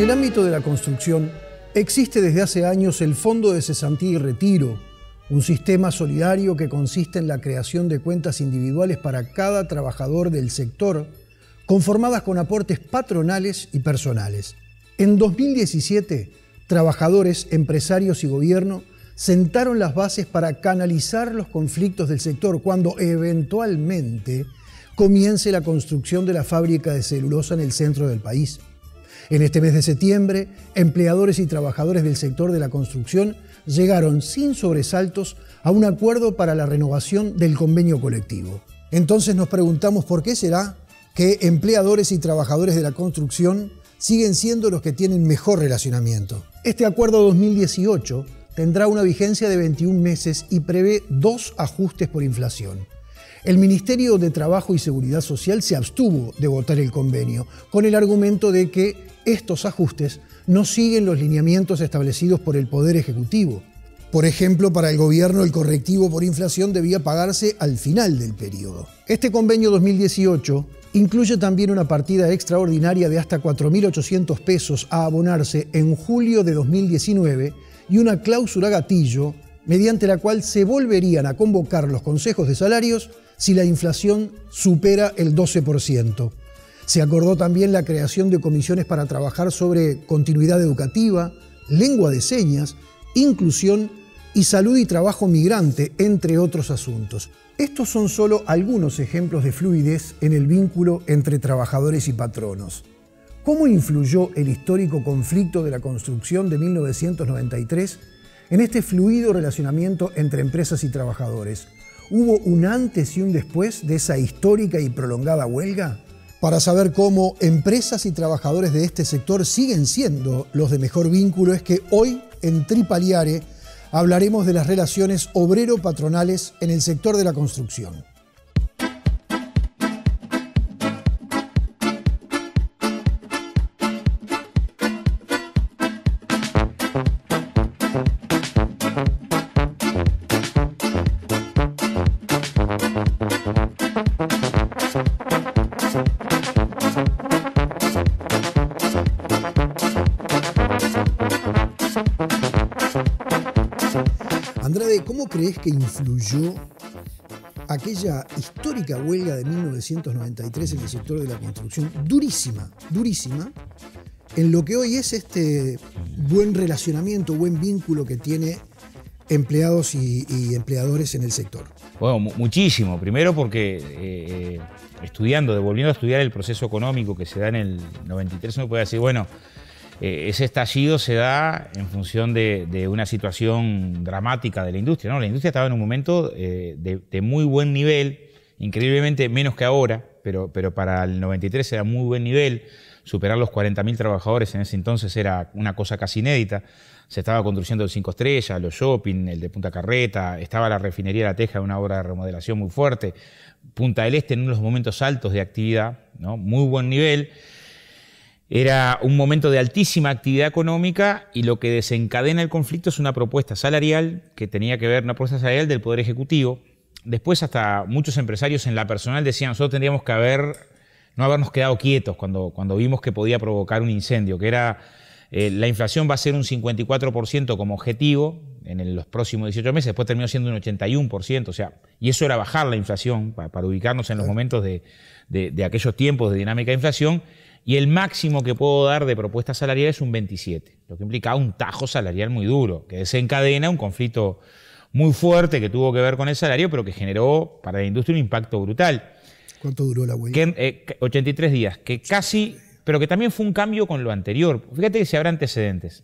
En el ámbito de la construcción, existe desde hace años el Fondo de Cesantía y Retiro, un sistema solidario que consiste en la creación de cuentas individuales para cada trabajador del sector, conformadas con aportes patronales y personales. En 2017, trabajadores, empresarios y gobierno sentaron las bases para canalizar los conflictos del sector cuando eventualmente comience la construcción de la fábrica de celulosa en el centro del país. En este mes de septiembre, empleadores y trabajadores del sector de la construcción llegaron sin sobresaltos a un acuerdo para la renovación del convenio colectivo. Entonces nos preguntamos por qué será que empleadores y trabajadores de la construcción siguen siendo los que tienen mejor relacionamiento. Este acuerdo 2018 tendrá una vigencia de 21 meses y prevé dos ajustes por inflación. El Ministerio de Trabajo y Seguridad Social se abstuvo de votar el convenio, con el argumento de que estos ajustes no siguen los lineamientos establecidos por el Poder Ejecutivo. Por ejemplo, para el gobierno el correctivo por inflación debía pagarse al final del periodo. Este convenio 2018 incluye también una partida extraordinaria de hasta 4.800 pesos a abonarse en julio de 2019 y una cláusula gatillo mediante la cual se volverían a convocar los consejos de salarios si la inflación supera el 12%. Se acordó también la creación de comisiones para trabajar sobre continuidad educativa, lengua de señas, inclusión y salud y trabajo migrante, entre otros asuntos. Estos son solo algunos ejemplos de fluidez en el vínculo entre trabajadores y patronos. ¿Cómo influyó el histórico conflicto de la construcción de 1993 en este fluido relacionamiento entre empresas y trabajadores? ¿Hubo un antes y un después de esa histórica y prolongada huelga? Para saber cómo empresas y trabajadores de este sector siguen siendo los de mejor vínculo es que hoy en Tripaliare hablaremos de las relaciones obrero-patronales en el sector de la construcción. que influyó aquella histórica huelga de 1993 en el sector de la construcción, durísima, durísima, en lo que hoy es este buen relacionamiento, buen vínculo que tiene empleados y, empleadores en el sector? Bueno, muchísimo. Primero porque eh, eh, estudiando, devolviendo a estudiar el proceso económico que se da en el 93, uno puede decir, bueno, eh, ese estallido se da en función de, una situación dramática de la industria. ¿no? La industria estaba en un momento eh, de, muy buen nivel, increíblemente menos que ahora, pero, pero para el 93 era muy buen nivel. Superar los 40.000 trabajadores en ese entonces era una cosa casi inédita. Se estaba construyendo el 5 Estrellas, los shopping, el de Punta Carreta, estaba la refinería de la Teja, una obra de remodelación muy fuerte. Punta del Este en unos momentos altos de actividad, muy buen nivel. Era un momento de altísima actividad económica y lo que desencadena el conflicto es una propuesta salarial que tenía que ver, una propuesta salarial del Poder Ejecutivo. Después hasta muchos empresarios en la personal decían, nosotros tendríamos que haber, no habernos quedado quietos cuando, cuando vimos que podía provocar un incendio, que era eh, la inflación va a ser un 54% como objetivo en los próximos 18 meses, después terminó siendo un 81%, o sea, y eso era bajar la inflación para, ubicarnos en los momentos de, de aquellos tiempos de dinámica de inflación y el máximo que puedo dar de propuesta salarial es un 27, lo que implica un tajo salarial muy duro, que desencadena un conflicto muy fuerte que tuvo que ver con el salario, pero que generó para la industria un impacto brutal. ¿Cuánto duró la huelga? 83 eh, días, que casi, pero que también fue un cambio con lo anterior. Fíjate que se habrá antecedentes.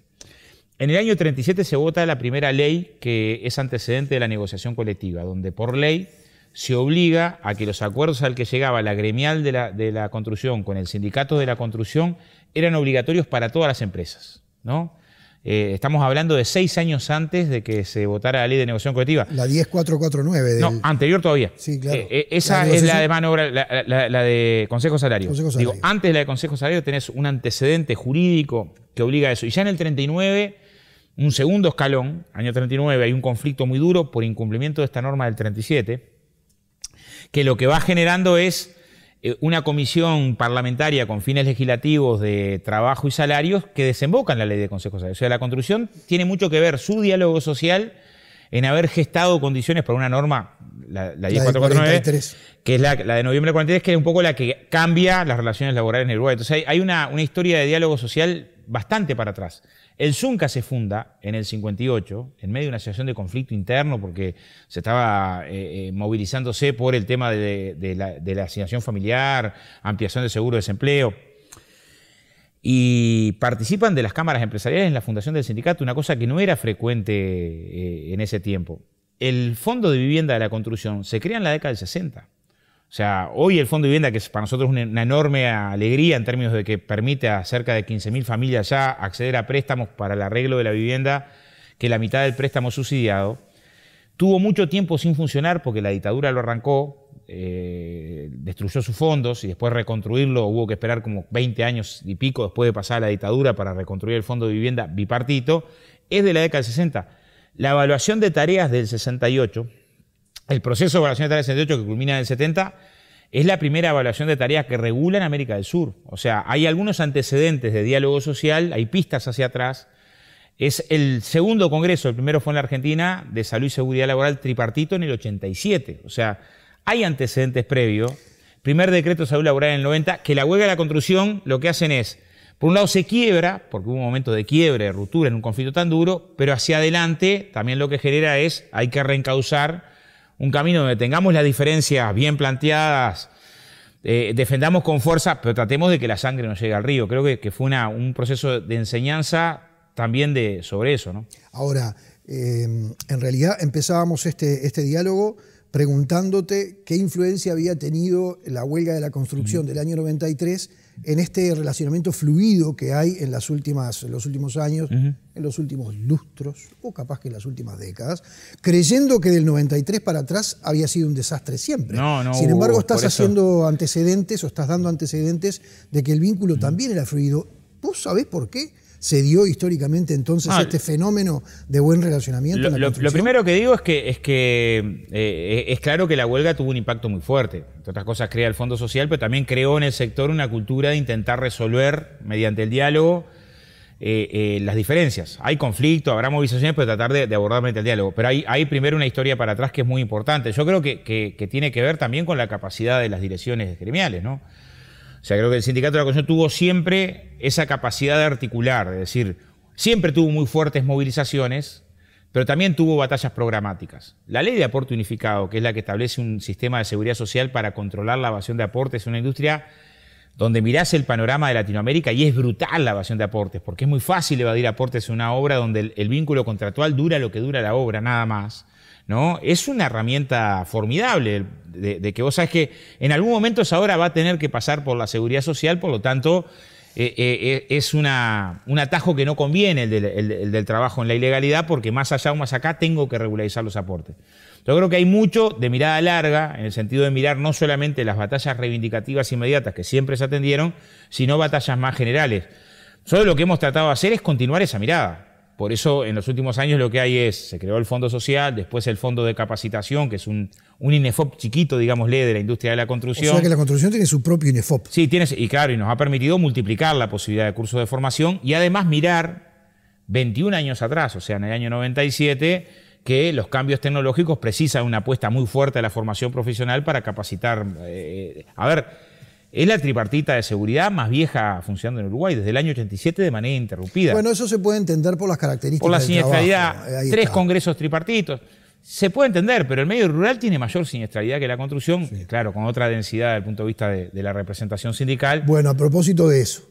En el año 37 se vota la primera ley que es antecedente de la negociación colectiva, donde por ley se obliga a que los acuerdos al que llegaba la gremial de la, de la construcción con el sindicato de la construcción eran obligatorios para todas las empresas. ¿no? Eh, estamos hablando de seis años antes de que se votara la ley de negociación colectiva. La 10449. No, anterior todavía. Sí, claro. Eh, eh, esa es la de mano la, de Consejo Salario. antes de la de Consejo Salario tenés un antecedente jurídico que obliga a eso. Y ya en el 39 un segundo escalón, año 39, hay un conflicto muy duro por incumplimiento de esta norma del 37, que lo que va generando es eh, una comisión parlamentaria con fines legislativos de trabajo y salarios que desemboca en la ley de consejos O sea, la construcción tiene mucho que ver su diálogo social en haber gestado condiciones para una norma, la, 10449, que es la, de noviembre del 43, que es un poco la que cambia las relaciones laborales en Uruguay. Entonces hay, una historia de diálogo social bastante para atrás. El Zunca se funda en el 58, en medio de una situación de conflicto interno, porque se estaba eh, eh, movilizándose por el tema de, la, asignación familiar, ampliación de seguro de desempleo. Y participan de las cámaras empresariales en la fundación del sindicato, una cosa que no era frecuente eh, en ese tiempo. El Fondo de Vivienda de la Construcción se crea en la década del 60. O sea, hoy el Fondo de Vivienda, que es para nosotros una, enorme alegría en términos de que permite a cerca de 15.000 familias ya acceder a préstamos para el arreglo de la vivienda, que la mitad del préstamo subsidiado, tuvo mucho tiempo sin funcionar porque la dictadura lo arrancó, eh, destruyó sus fondos y después reconstruirlo hubo que esperar como 20 años y pico después de pasar la dictadura para reconstruir el fondo de vivienda bipartito, es de la década del 60. La evaluación de tareas del 68 el proceso de evaluación de tareas 68 que culmina en el 70 es la primera evaluación de tareas que regula en América del Sur. O sea, hay algunos antecedentes de diálogo social, hay pistas hacia atrás. Es el segundo congreso, el primero fue en la Argentina, de salud y seguridad laboral tripartito en el 87. O sea, hay antecedentes previos. Primer decreto de salud laboral en el 90, que la huelga de la construcción lo que hacen es, por un lado se quiebra, porque hubo un momento de quiebre, de ruptura en un conflicto tan duro, pero hacia adelante también lo que genera es, hay que reencauzar un camino donde tengamos las diferencias bien planteadas, eh, defendamos con fuerza, pero tratemos de que la sangre no llegue al río. Creo que, fue un proceso de enseñanza también de, sobre eso. ¿no? Ahora, em, en realidad empezábamos este, este, diálogo preguntándote qué influencia había tenido la huelga de la construcción del año 93 en este relacionamiento fluido que hay en, los últimos años, en los últimos lustros, o capaz que en las últimas décadas, creyendo que del 93 para atrás había sido un desastre siempre. No, no, Sin embargo, estás haciendo antecedentes o estás dando antecedentes de que el vínculo también era fluido. ¿Vos sabés por qué? se dio históricamente entonces ah, este fenómeno de buen relacionamiento? Lo, primero que digo es que, eh, es, claro que la huelga tuvo un impacto muy fuerte. Entre otras cosas, crea el Fondo Social, pero también creó en el sector una cultura de intentar resolver mediante el diálogo. Eh, eh, las diferencias. Hay conflicto, habrá movilizaciones, pero tratar de, abordar mediante el diálogo. Pero hay, primero una historia para atrás que es muy importante. Yo creo que, que tiene que ver también con la capacidad de las direcciones gremiales, ¿no? O sea, creo que el sindicato de la construcción tuvo siempre esa capacidad de articular, es decir, siempre tuvo muy fuertes movilizaciones, pero también tuvo batallas programáticas. La ley de aporte unificado, que es la que establece un sistema de seguridad social para controlar la evasión de aportes, es una industria donde mirás el panorama de Latinoamérica y es brutal la evasión de aportes, porque es muy fácil evadir aportes en una obra donde el vínculo contractual dura lo que dura la obra, nada más. Es una herramienta formidable, de, que vos sabes que en algún momento esa hora va a tener que pasar por la seguridad social, por lo tanto, eh, eh, eh, es una, un atajo que no conviene del, el del, trabajo en la ilegalidad, porque más allá o más acá tengo que regularizar los aportes. Yo creo que hay mucho de mirada larga, en el sentido de mirar no solamente las batallas reivindicativas inmediatas que siempre se atendieron, sino batallas más generales. Solo lo que hemos tratado de hacer es continuar esa mirada. Por eso en los últimos años lo que hay es, se creó el Fondo Social, después el Fondo de Capacitación, que es un, un INEFOP chiquito, digamos, de la industria de la construcción. O sea que la construcción tiene su propio INEFOP. Sí, y claro, y nos ha permitido multiplicar la posibilidad de cursos de formación y además mirar 21 años atrás, o sea, en el año 97, que los cambios tecnológicos precisan una apuesta muy fuerte a la formación profesional para capacitar. Eh, eh, a ver, es la tripartita de seguridad más vieja funcionando en Uruguay, desde el año 87 de manera interrumpida. Bueno, eso se puede entender por las características. Por la siniestralidad, tres congresos tripartitos. Se puede entender, pero el medio rural tiene mayor siniestralidad que la construcción, claro, con otra densidad desde el punto de vista de, la representación sindical. Bueno, a propósito de eso,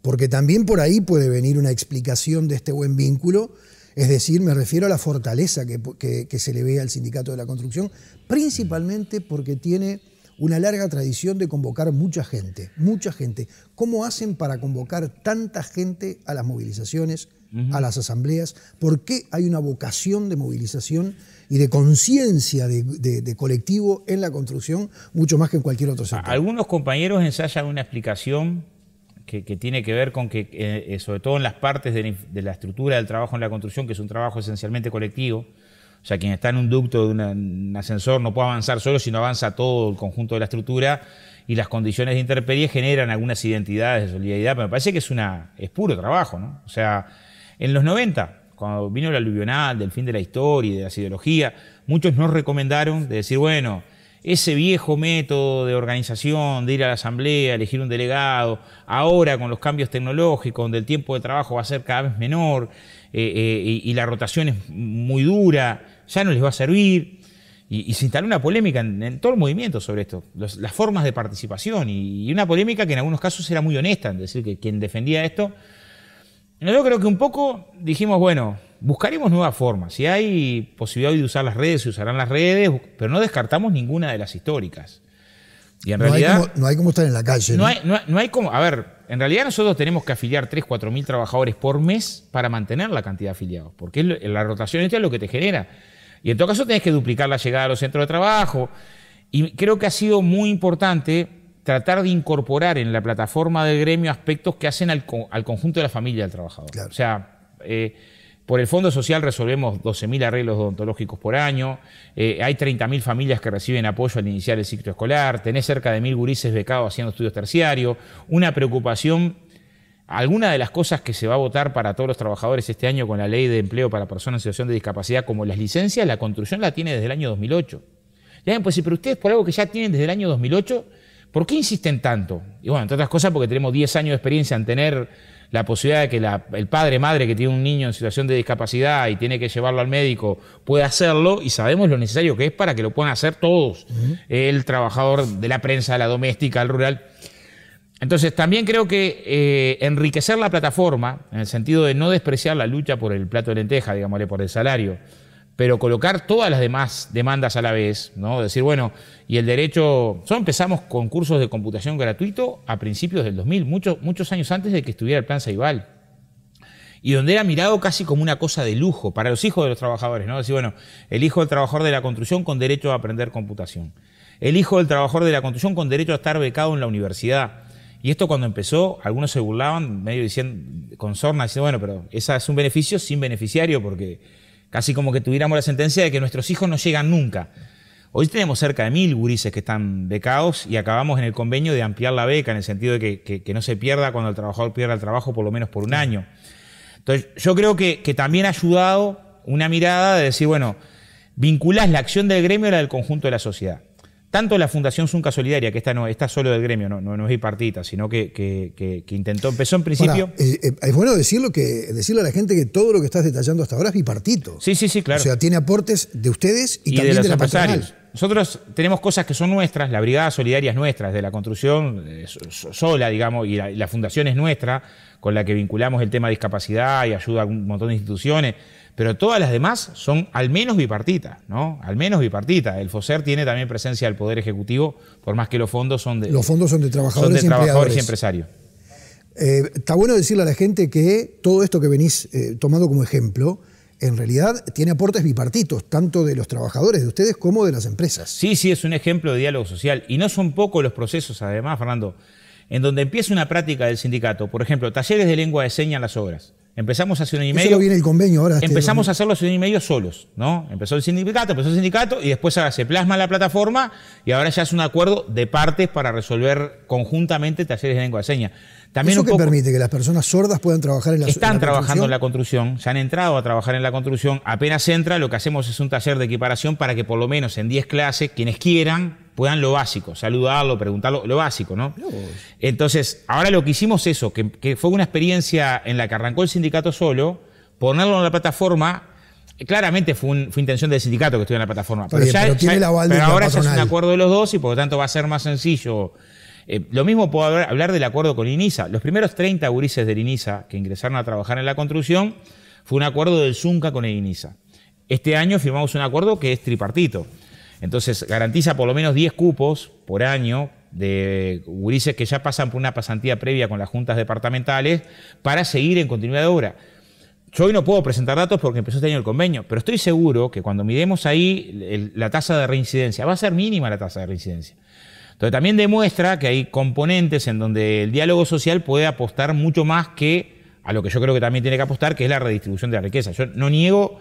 porque también por ahí puede venir una explicación de este buen vínculo, es decir, me refiero a la fortaleza que, que se le ve al sindicato de la construcción, principalmente porque tiene una larga tradición de convocar mucha gente, mucha gente. ¿Cómo hacen para convocar tanta gente a las movilizaciones, a las asambleas? ¿Por qué hay una vocación de movilización y de conciencia de, colectivo en la construcción mucho más que en cualquier otro sector? Algunos compañeros ensayan una explicación que, tiene que ver con que, eh, eh, sobre todo en las partes de la, estructura del trabajo en la construcción, que es un trabajo esencialmente colectivo, o sea, quien está en un ducto de un ascensor no puede avanzar solo, sino avanza todo el conjunto de la estructura y las condiciones de interperie generan algunas identidades de solidaridad, pero me parece que es, una, es puro trabajo, ¿no? O sea, en los 90, cuando vino el aluvional del fin de la historia y de la ideología, muchos nos recomendaron de decir, bueno, ese viejo método de organización, de ir a la asamblea, elegir un delegado, ahora con los cambios tecnológicos, donde el tiempo de trabajo va a ser cada vez menor eh, eh, y la rotación es muy dura, ya no les va a servir. Y, se instaló una polémica en, todo el movimiento sobre esto, las formas de participación y, una polémica que en algunos casos era muy honesta, en decir que quien defendía esto. Yo creo que un poco dijimos, bueno, buscaremos nuevas formas. Si hay posibilidad de usar las redes, se usarán las redes, pero no descartamos ninguna de las históricas. Y en realidad. no hay como estar en la calle. No, Hay, como. A ver, en realidad nosotros tenemos que afiliar 3, 4 mil trabajadores por mes para mantener la cantidad de afiliados. Porque la rotación es lo que te genera. Y en todo caso tenés que duplicar la llegada a los centros de trabajo. Y creo que ha sido muy importante tratar de incorporar en la plataforma del gremio aspectos que hacen al, conjunto de la familia del trabajador. O sea, eh, por el Fondo Social resolvemos 12.000 arreglos odontológicos por año, eh, hay 30.000 familias que reciben apoyo al iniciar el ciclo escolar, tenés cerca de 1.000 gurises becados haciendo estudios terciarios, una preocupación Alguna de las cosas que se va a votar para todos los trabajadores este año con la ley de empleo para personas en situación de discapacidad, como las licencias, la construcción la tiene desde el año 2008. Ya pues si, pero ustedes por algo que ya tienen desde el año 2008, ¿por qué insisten tanto? Y bueno, entre otras cosas porque tenemos 10 años de experiencia en tener la posibilidad de que el padre, madre que tiene un niño en situación de discapacidad y tiene que llevarlo al médico pueda hacerlo y sabemos lo necesario que es para que lo puedan hacer todos, el trabajador de la prensa, la doméstica, el rural. Entonces, también creo que eh, enriquecer la plataforma, en el sentido de no despreciar la lucha por el plato de lenteja, digámosle, por el salario, pero colocar todas las demás demandas a la vez, ¿no? Decir, bueno, y el derecho. Nosotros empezamos con cursos de computación gratuito a principios del 2000, muchos, muchos años antes de que estuviera el plan Ceibal. Y donde era mirado casi como una cosa de lujo para los hijos de los trabajadores, ¿no? Decir, bueno, el hijo del trabajador de la construcción con derecho a aprender computación. El hijo del trabajador de la construcción con derecho a estar becado en la universidad y esto cuando empezó, algunos se burlaban, medio diciendo, con sorna, diciendo, bueno, pero esa es un beneficio sin beneficiario, porque casi como que tuviéramos la sentencia de que nuestros hijos no llegan nunca. Hoy tenemos cerca de mil gurises que están becados y acabamos en el convenio de ampliar la beca en el sentido de que, no se pierda cuando el trabajador pierda el trabajo por lo menos por un año. Entonces, yo creo que, que también ha ayudado una mirada de decir, bueno, vinculás la acción del gremio a la del conjunto de la sociedad tanto la Fundación Zunca Solidaria, que esta no está solo del gremio, no, es bipartita, sino que, intentó, empezó en principio. Eh, eh, es bueno decirlo que, decirle a la gente que todo lo que estás detallando hasta ahora es bipartito. Sí, sí, sí, claro. O sea, tiene aportes de ustedes y, también de, los empresarios. Nosotros tenemos cosas que son nuestras, la Brigada Solidaria es nuestra, desde la construcción eh, sola, digamos, y la, y la fundación es nuestra, con la que vinculamos el tema de discapacidad y ayuda a un montón de instituciones pero todas las demás son al menos bipartitas, ¿no? Al menos bipartita. El FOSER tiene también presencia del Poder Ejecutivo, por más que los fondos son de... Los fondos son de trabajadores, trabajadores y empresarios. Eh, está bueno decirle a la gente que todo esto que venís eh, tomando como ejemplo, en realidad tiene aportes bipartitos, tanto de los trabajadores de ustedes como de las empresas. Sí, sí, es un ejemplo de diálogo social. Y no son pocos los procesos, además, Fernando, en donde empieza una práctica del sindicato, por ejemplo, talleres de lengua de señas en las obras. Empezamos hace un año y medio. convenio ahora. Este Empezamos a hacerlo hace un y medio solos, ¿no? Empezó el sindicato, empezó el sindicato y después ahora se plasma la plataforma y ahora ya es un acuerdo de partes para resolver conjuntamente talleres de lengua de señas. También ¿Eso permite que las personas sordas puedan trabajar en la Están trabajando en la construcción, se han entrado a trabajar en la construcción. Apenas entra, lo que hacemos es un taller de equiparación para que por lo menos en 10 clases, quienes quieran, puedan lo básico, saludarlo, preguntarlo, lo básico, ¿no? Entonces, ahora lo que hicimos eso, que, fue una experiencia en la que arrancó el sindicato solo, ponerlo en la plataforma Claramente fue, intención del sindicato que estuviera en la plataforma. pero, ahora ya es un acuerdo de los dos y por lo tanto va a ser más sencillo eh, lo mismo puedo hablar, del acuerdo con INISA. Los primeros 30 gurises del INISA que ingresaron a trabajar en la construcción fue un acuerdo del ZUNCA con el INISA. Este año firmamos un acuerdo que es tripartito. Entonces garantiza por lo menos 10 cupos por año de gurises que ya pasan por una pasantía previa con las juntas departamentales para seguir en continuidad de obra. Yo hoy no puedo presentar datos porque empezó este año el convenio, pero estoy seguro que cuando miremos ahí la tasa de reincidencia, va a ser mínima la tasa de reincidencia. Entonces también demuestra que hay componentes en donde el diálogo social puede apostar mucho más que a lo que yo creo que también tiene que apostar, que es la redistribución de la riqueza. Yo no niego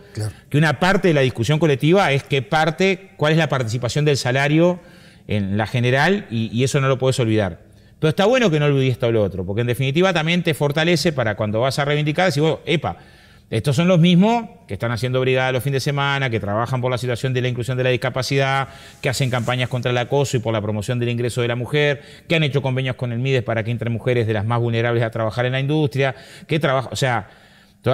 que una parte de la discusión colectiva es qué parte, cuál es la participación del salario en la general, y, eso no lo puedes olvidar. Pero está bueno que no olvides todo lo otro, porque en definitiva también te fortalece para cuando vas a reivindicar, decir, vos, epa, estos son los mismos que están haciendo brigada los fines de semana, que trabajan por la situación de la inclusión de la discapacidad, que hacen campañas contra el acoso y por la promoción del ingreso de la mujer, que han hecho convenios con el MIDES para que entren mujeres de las más vulnerables a trabajar en la industria, que trabajan, o sea,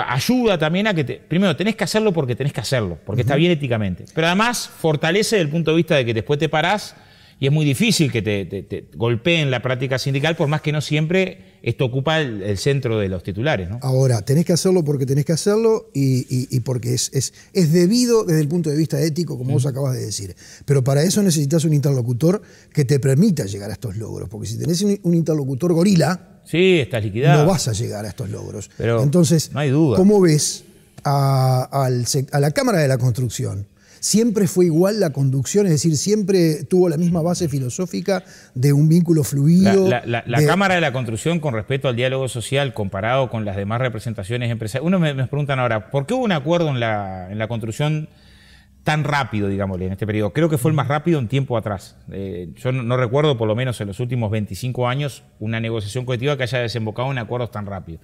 ayuda también a que, primero, tenés que hacerlo porque tenés que hacerlo, porque está bien éticamente, pero además fortalece el punto de vista de que después te parás y es muy difícil que te, golpeen la práctica sindical, por más que no siempre esto ocupa el, centro de los titulares. ¿no? Ahora, tenés que hacerlo porque tenés que hacerlo y, porque es, es, debido desde el punto de vista ético, como vos mm. acabas de decir. Pero para eso necesitas un interlocutor que te permita llegar a estos logros, porque si tenés un, interlocutor gorila, sí, estás liquidado. no vas a llegar a estos logros. Pero Entonces, no hay duda. ¿cómo ves a, la Cámara de la Construcción? siempre fue igual la conducción, es decir, siempre tuvo la misma base filosófica de un vínculo fluido. La, Cámara de la Construcción con respecto al diálogo social comparado con las demás representaciones empresariales. Uno me, me, preguntan ahora, ¿por qué hubo un acuerdo en la, construcción? tan rápido, digámosle, en este periodo. Creo que fue el más rápido en tiempo atrás. Eh, yo no, recuerdo, por lo menos en los últimos 25 años, una negociación colectiva que haya desembocado en acuerdos tan rápido.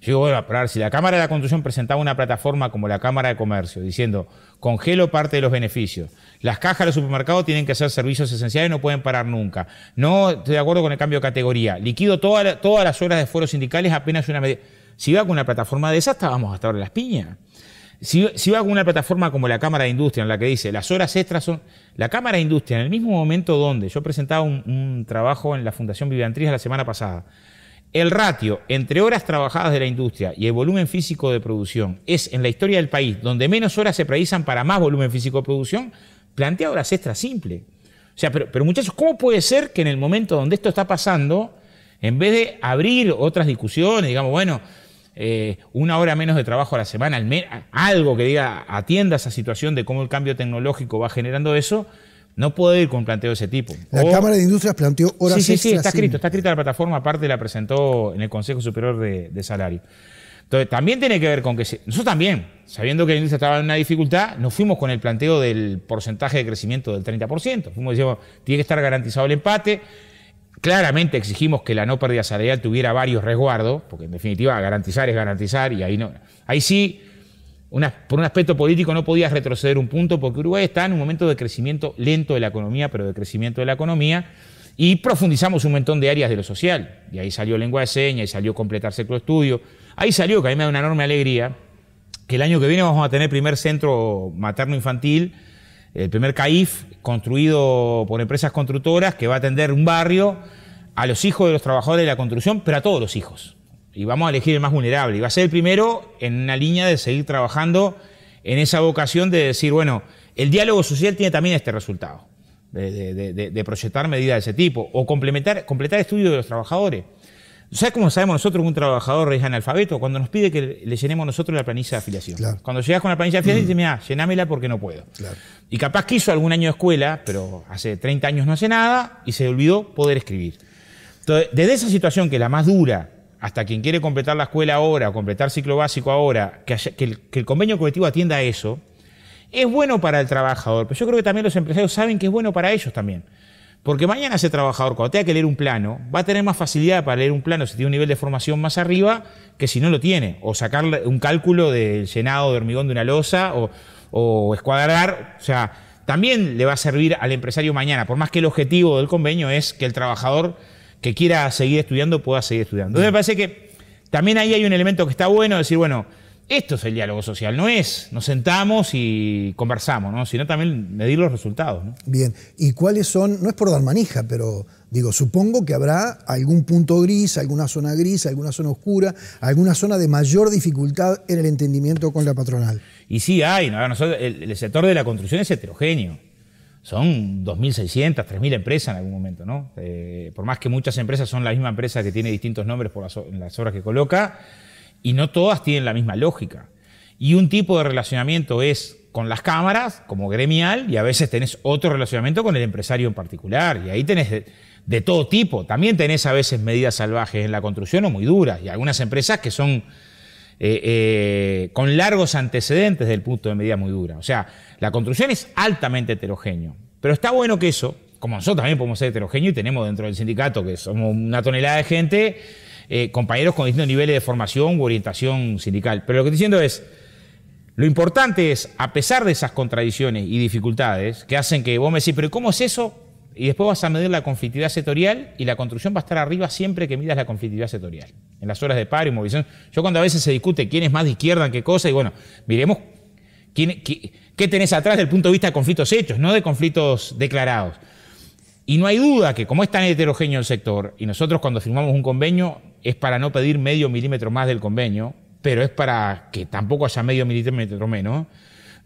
Yo digo, bueno, a ver, si la Cámara de la Construcción presentaba una plataforma como la Cámara de Comercio, diciendo, Congelo parte de los beneficios. Las cajas de los supermercados tienen que hacer servicios esenciales, y no pueden parar nunca. No estoy de acuerdo con el cambio de categoría. Liquido todas las horas de foros sindicales apenas una medida. Si va con una plataforma de esa, estábamos hasta ahora las piñas. Si, si, va con una plataforma como la Cámara de Industria, en la que dice las horas extras son. La Cámara de Industria, en el mismo momento donde yo presentaba un, un trabajo en la Fundación Viviantriz la semana pasada, el ratio entre horas trabajadas de la industria y el volumen físico de producción es en la historia del país donde menos horas se precisan para más volumen físico de producción, plantea horas extra simple. O sea, pero, muchachos, ¿cómo puede ser que en el momento donde esto está pasando, en vez de abrir otras discusiones, digamos, bueno, eh, una hora menos de trabajo a la semana, algo que diga, atienda esa situación de cómo el cambio tecnológico va generando eso, no puedo ir con un planteo de ese tipo. La Cámara de Industrias planteó horas Sí, sí, sí, está escrito, está escrita la plataforma, aparte la presentó en el Consejo Superior de, Salario. Entonces, también tiene que ver con que nosotros también, sabiendo que la industria estaba en una dificultad, nos fuimos con el planteo del porcentaje de crecimiento del 30%. Fuimos diciendo, tiene que estar garantizado el empate. Claramente exigimos que la no pérdida salarial tuviera varios resguardos, porque en definitiva garantizar es garantizar y ahí no. Ahí sí por un aspecto político no podías retroceder un punto porque Uruguay está en un momento de crecimiento lento de la economía, pero de crecimiento de la economía, y profundizamos un montón de áreas de lo social. Y ahí salió lengua de señas, ahí salió completarse ciclo estudio, ahí salió, que a mí me da una enorme alegría, que el año que viene vamos a tener primer centro materno-infantil, el primer CAIF, construido por empresas constructoras, que va a atender un barrio a los hijos de los trabajadores de la construcción, pero a todos los hijos y vamos a elegir el más vulnerable. Y va a ser el primero en una línea de seguir trabajando en esa vocación de decir, bueno, el diálogo social tiene también este resultado, de, proyectar medidas de ese tipo, o complementar, completar estudios de los trabajadores. ¿Sabes cómo sabemos nosotros que un trabajador es analfabeto? Cuando nos pide que le llenemos nosotros la planilla de afiliación. Cuando llegas con la planilla de afiliación, mm. dices, mira, llenámela porque no puedo. Y capaz que hizo algún año de escuela, pero hace 30 años no hace nada y se olvidó poder escribir. Entonces, desde esa situación que es la más dura hasta quien quiere completar la escuela ahora, completar ciclo básico ahora, que, el, convenio colectivo atienda a eso, es bueno para el trabajador, pero yo creo que también los empresarios saben que es bueno para ellos también. Porque mañana ese trabajador, cuando tenga que leer un plano, va a tener más facilidad para leer un plano si tiene un nivel de formación más arriba que si no lo tiene. O sacar un cálculo del llenado de hormigón de una losa o, o escuadrar. O sea, también le va a servir al empresario mañana, por más que el objetivo del convenio es que el trabajador que quiera seguir estudiando pueda seguir estudiando. Entonces me parece que también ahí hay un elemento que está bueno, decir, bueno, esto es el diálogo social, no es, nos sentamos y conversamos, ¿no? sino también medir los resultados. Bien, ¿y cuáles son, no es por dar manija, pero digo, supongo que habrá algún punto gris, alguna zona gris, alguna zona oscura, alguna zona de mayor dificultad en el entendimiento con la patronal? Y sí hay, ¿no? Nosotros, el sector de la construcción es heterogéneo son 2.600, 3.000 empresas en algún momento, ¿no? Eh, por más que muchas empresas son la misma empresa que tiene distintos nombres por las, en las obras que coloca, y no todas tienen la misma lógica. Y un tipo de relacionamiento es con las cámaras, como gremial, y a veces tenés otro relacionamiento con el empresario en particular, y ahí tenés de, todo tipo. También tenés a veces medidas salvajes en la construcción o muy duras, y algunas empresas que son eh, eh, con largos antecedentes del punto de medida muy dura. O sea, la construcción es altamente heterogéneo. Pero está bueno que eso, como nosotros también podemos ser heterogéneos y tenemos dentro del sindicato, que somos una tonelada de gente, eh, compañeros con distintos niveles de formación u orientación sindical. Pero lo que estoy diciendo es, lo importante es, a pesar de esas contradicciones y dificultades que hacen que vos me decís, pero ¿cómo es eso? Y después vas a medir la conflictividad sectorial y la construcción va a estar arriba siempre que midas la conflictividad sectorial. En las horas de paro y movilización. Yo cuando a veces se discute quién es más de izquierda en qué cosa, y bueno, miremos quién, quién qué tenés atrás desde el punto de vista de conflictos hechos, no de conflictos declarados. Y no hay duda que como es tan heterogéneo el sector, y nosotros cuando firmamos un convenio es para no pedir medio milímetro más del convenio, pero es para que tampoco haya medio milímetro menos,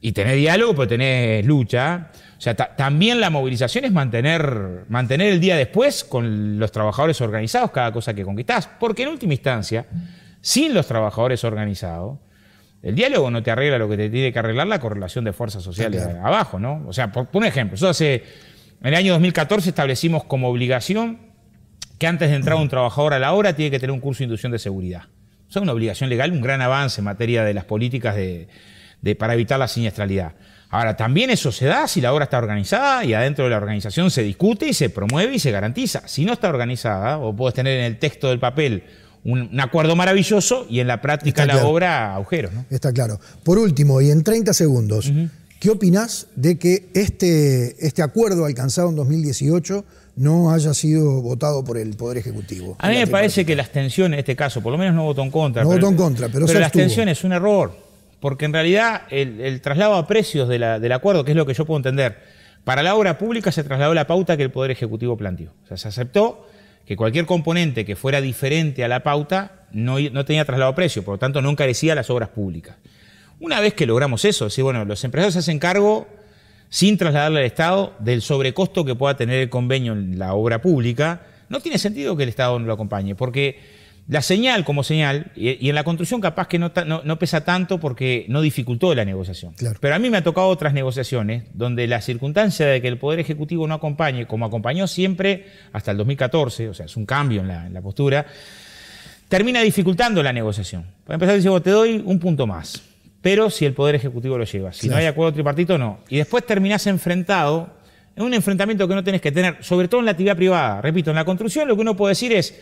y tener diálogo, pero tener lucha. O sea, también la movilización es mantener, mantener el día después con los trabajadores organizados cada cosa que conquistás, porque en última instancia, sin los trabajadores organizados, el diálogo no te arregla lo que te tiene que arreglar la correlación de fuerzas sociales abajo, ¿no? O sea, por, un ejemplo, eso en el año 2014 establecimos como obligación que antes de entrar un trabajador a la obra tiene que tener un curso de inducción de seguridad. Eso es una obligación legal, un gran avance en materia de las políticas de, para evitar la siniestralidad. Ahora, también eso se da si la obra está organizada y adentro de la organización se discute y se promueve y se garantiza. Si no está organizada, o puedes tener en el texto del papel un, acuerdo maravilloso y en la práctica la obra agujeros. ¿no? Está claro. Por último, y en 30 segundos, ¿qué opinás de que este, este acuerdo alcanzado en 2018 no haya sido votado por el Poder Ejecutivo. A mí me parece que las tensiones, en este caso, por lo menos no votó en contra. No pero, votó en contra, pero, pero las tensiones es un error, porque en realidad el, traslado a precios del acuerdo, que es lo que yo puedo entender, para la obra pública se trasladó la pauta que el Poder Ejecutivo planteó. O sea, se aceptó que cualquier componente que fuera diferente a la pauta no, no tenía traslado precio, por lo tanto no encarecía las obras públicas. Una vez que logramos eso, sí, bueno, los empresarios se hacen cargo, sin trasladarle al Estado, del sobrecosto que pueda tener el convenio en la obra pública, no tiene sentido que el Estado no lo acompañe, porque la señal como señal, y, en la construcción capaz que no, no, pesa tanto porque no dificultó la negociación. Pero a mí me ha tocado otras negociaciones donde la circunstancia de que el Poder Ejecutivo no acompañe, como acompañó siempre hasta el 2014, o sea, es un cambio en la, postura, termina dificultando la negociación. Para empezar, diciendo, te doy un punto más pero si el Poder Ejecutivo lo lleva. Si no hay acuerdo tripartito, no. Y después terminás enfrentado en un enfrentamiento que no tenés que tener, sobre todo en la actividad privada. Repito, en la construcción lo que uno puede decir es,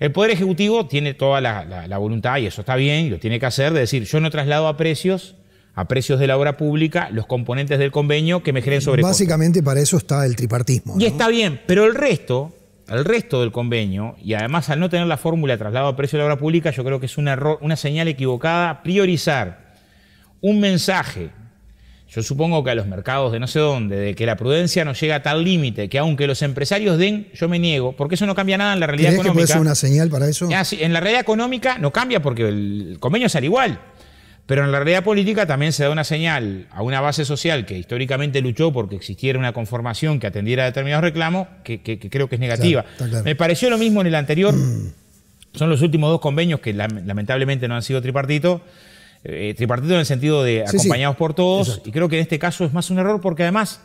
el Poder Ejecutivo tiene toda la, voluntad, y eso está bien, y lo tiene que hacer, de decir, yo no traslado a precios a precios de la obra pública los componentes del convenio que me generen sobre Básicamente para eso está el tripartismo. Y está bien, pero el resto, el resto del convenio, y además al no tener la fórmula de traslado a precio de la obra pública, yo creo que es un error, una señal equivocada priorizar un mensaje yo supongo que a los mercados de no sé dónde, de que la prudencia no llega a tal límite que aunque los empresarios den, yo me niego, porque eso no cambia nada en la realidad económica. que una señal para eso? Ah, en la realidad económica no cambia porque el convenio sale igual. Pero en la realidad política también se da una señal a una base social que históricamente luchó porque existiera una conformación que atendiera determinados reclamos, que, creo que es negativa. Me pareció lo mismo en el anterior. Mm. Son los últimos dos convenios que lamentablemente no han sido tripartitos eh, tripartito en el sentido de acompañados por todos, y creo que en este caso es más un error porque además,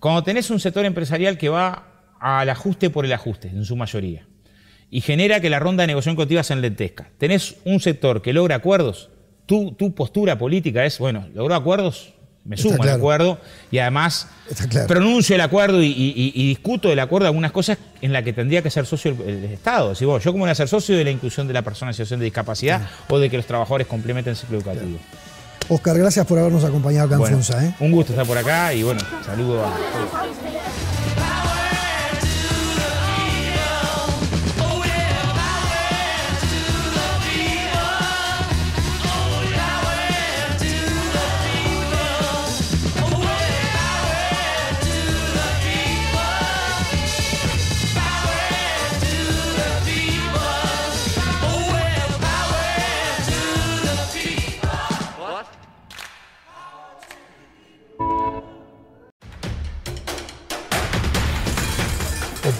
cuando tenés un sector empresarial que va al ajuste por el ajuste, en su mayoría, y genera que la ronda de negociación colectiva se lentesca, tenés un sector que logra acuerdos, tu, tu postura política es, bueno, logró acuerdos, me sumo al acuerdo y además pronuncio el acuerdo y, discuto el acuerdo algunas cosas en las que tendría que ser socio el, Estado. Si vos, yo como voy a ser socio de la inclusión de la persona en situación de discapacidad o de que los trabajadores complementen el ciclo educativo. Oscar, gracias por habernos acompañado acá en FUNSA. ¿eh? Un gusto estar por acá y bueno, saludo a